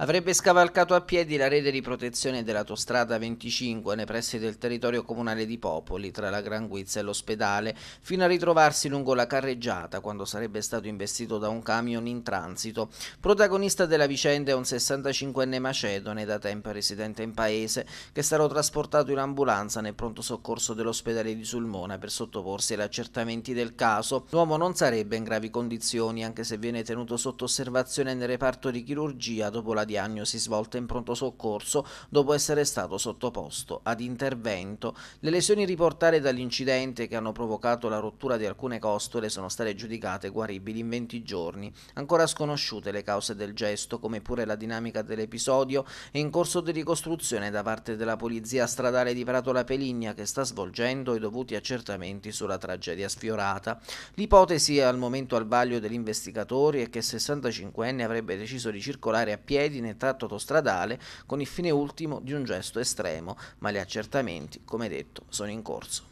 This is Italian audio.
avrebbe scavalcato a piedi la rete di protezione dell'autostrada 25 nei pressi del territorio comunale di Popoli, tra la Gran Guizza e l'ospedale, fino a ritrovarsi lungo la carreggiata quando sarebbe stato investito da un camion in transito. Protagonista della vicenda è un 65enne macedone, da tempo residente in paese, che sarà trasportato in ambulanza nel pronto soccorso dell'ospedale di Sulmona per sottoporsi agli accertamenti del caso. L'uomo non sarebbe in gravi condizioni, anche se viene tenuto sotto osservazione nel reparto di chirurgia dopo la diagnosi svolta in pronto soccorso dopo essere stato sottoposto ad intervento. Le lesioni riportate dall'incidente che hanno provocato la rottura di alcune costole sono state giudicate guaribili in 20 giorni. Ancora sconosciute le cause del gesto, come pure la dinamica dell'episodio, è in corso di ricostruzione da parte della Polizia Stradale di Pratola Peligna che sta svolgendo i dovuti accertamenti sulla tragedia sfiorata. L'ipotesi al momento al vaglio degli investigatori è che il 65enne avrebbe deciso di circolare a piedi ordine tratto autostradale con il fine ultimo di un gesto estremo, ma gli accertamenti, come detto, sono in corso.